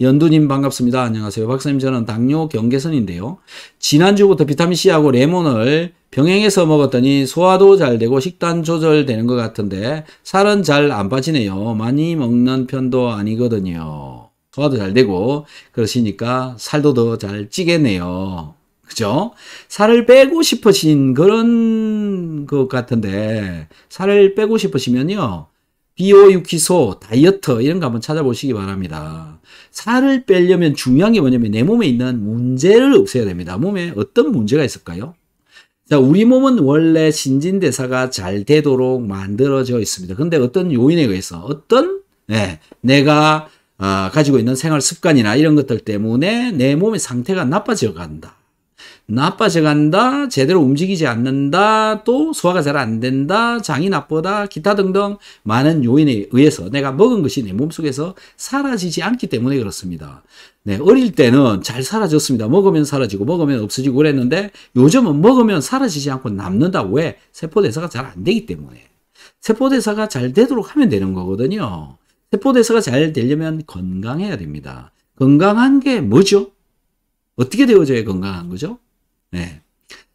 연두님 반갑습니다. 안녕하세요. 박사님 저는 당뇨 경계선인데요. 지난주부터 비타민C하고 레몬을 병행해서 먹었더니 소화도 잘 되고 식단 조절되는 것 같은데 살은 잘 안 빠지네요. 많이 먹는 편도 아니거든요. 소화도 잘 되고 그러시니까 살도 더 잘 찌겠네요. 그죠? 살을 빼고 싶으신 그런 것 같은데 살을 빼고 싶으시면요. 비오유기소, 다이어트 이런 거 한번 찾아보시기 바랍니다. 살을 빼려면 중요한 게 뭐냐면 내 몸에 있는 문제를 없애야 됩니다. 몸에 어떤 문제가 있을까요? 자, 우리 몸은 원래 신진대사가 잘 되도록 만들어져 있습니다. 근데 어떤 요인에 의해서 어떤 네, 내가 어, 가지고 있는 생활 습관이나 이런 것들 때문에 내 몸의 상태가 나빠져 간다. 나빠져간다, 제대로 움직이지 않는다, 또 소화가 잘 안 된다, 장이 나쁘다, 기타 등등 많은 요인에 의해서 내가 먹은 것이 내 몸속에서 사라지지 않기 때문에 그렇습니다. 네, 어릴 때는 잘 사라졌습니다. 먹으면 사라지고, 먹으면 없어지고 그랬는데 요즘은 먹으면 사라지지 않고 남는다. 왜? 세포대사가 잘 안 되기 때문에. 세포대사가 잘 되도록 하면 되는 거거든요. 세포대사가 잘 되려면 건강해야 됩니다. 건강한 게 뭐죠? 어떻게 되어져야 건강한 거죠? 네.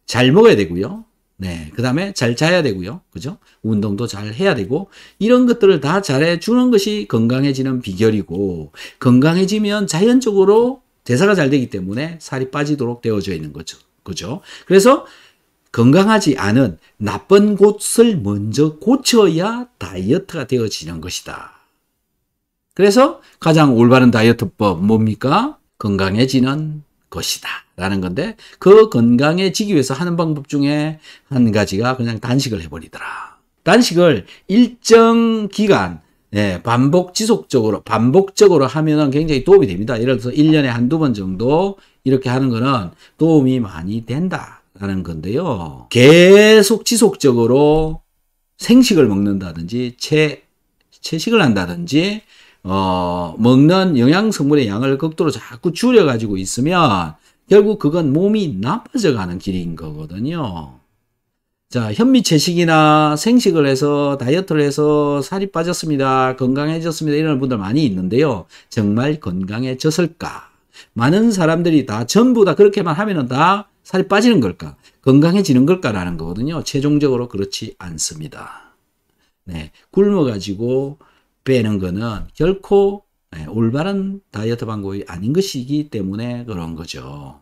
잘 먹어야 되고요. 네. 그 다음에 잘 자야 되고요. 그죠? 운동도 잘 해야 되고, 이런 것들을 다 잘해주는 것이 건강해지는 비결이고, 건강해지면 자연적으로 대사가 잘 되기 때문에 살이 빠지도록 되어져 있는 거죠. 그죠? 그래서 건강하지 않은 나쁜 곳을 먼저 고쳐야 다이어트가 되어지는 것이다. 그래서 가장 올바른 다이어트법 뭡니까? 건강해지는 것이다. 라는 건데 그 건강해지기 위해서 하는 방법 중에 한 가지가 그냥 단식을 해버리더라. 단식을 일정 기간 예, 반복 지속적으로 반복적으로 하면은 굉장히 도움이 됩니다. 예를 들어서 1년에 한두 번 정도 이렇게 하는 거는 도움이 많이 된다라는 건데요. 계속 지속적으로 생식을 먹는다든지 채 채식을 한다든지 어, 먹는 영양 성분의 양을 극도로 자꾸 줄여 가지고 있으면 결국 그건 몸이 나빠져 가는 길인 거거든요. 자, 현미 채식이나 생식을 해서 다이어트를 해서 살이 빠졌습니다. 건강해졌습니다. 이런 분들 많이 있는데요. 정말 건강해졌을까? 많은 사람들이 다 전부 다 그렇게만 하면은 다 살이 빠지는 걸까? 건강해지는 걸까라는 거거든요. 최종적으로 그렇지 않습니다. 네. 굶어 가지고 빼는 거는 결코 예, 올바른 다이어트 방법이 아닌 것이기 때문에 그런 거죠.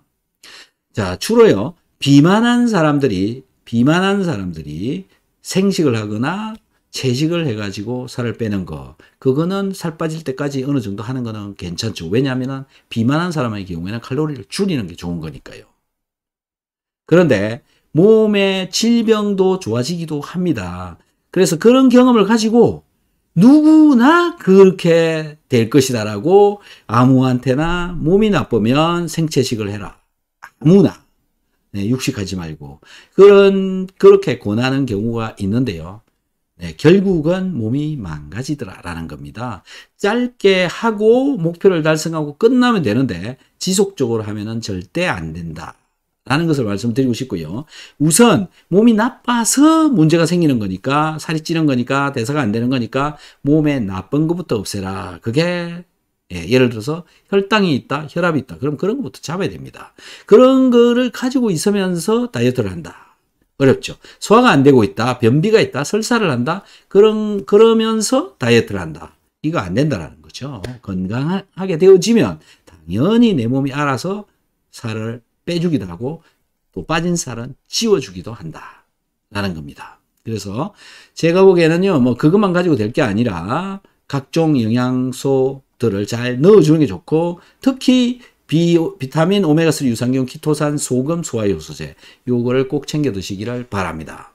자, 주로요. 비만한 사람들이 비만한 사람들이 생식을 하거나 채식을 해가지고 살을 빼는 거 그거는 살 빠질 때까지 어느 정도 하는 거는 괜찮죠 왜냐하면 비만한 사람의 경우에는 칼로리를 줄이는 게 좋은 거니까요 그런데 몸의 질병도 좋아지기도 합니다 그래서 그런 경험을 가지고 누구나 그렇게 될 것이다라고 아무한테나 몸이 나쁘면 생채식을 해라. 아무나. 네, 육식하지 말고. 그런, 그렇게 권하는 경우가 있는데요. 네, 결국은 몸이 망가지더라라는 겁니다. 짧게 하고 목표를 달성하고 끝나면 되는데 지속적으로 하면은 절대 안 된다. 라는 것을 말씀드리고 싶고요. 우선 몸이 나빠서 문제가 생기는 거니까 살이 찌는 거니까 대사가 안 되는 거니까 몸에 나쁜 것부터 없애라. 그게 예, 를 들어서 혈당이 있다, 혈압이 있다. 그럼 그런 것부터 잡아야 됩니다. 그런 거를 가지고 있으면서 다이어트를 한다. 어렵죠. 소화가 안 되고 있다, 변비가 있다, 설사를 한다. 그런 그러면서 다이어트를 한다. 이거 안 된다라는 거죠. 건강하게 되어지면 당연히 내 몸이 알아서 살을 빼주기도 하고 또 빠진 살은 씌워주기도 한다. 라는 겁니다. 그래서 제가 보기에는요, 뭐 그것만 가지고 될 게 아니라 각종 영양소들을 잘 넣어주는 게 좋고 특히 비, 비타민 오메가3 유산균 키토산 소금 소화효소제 요거를 꼭 챙겨 드시기를 바랍니다.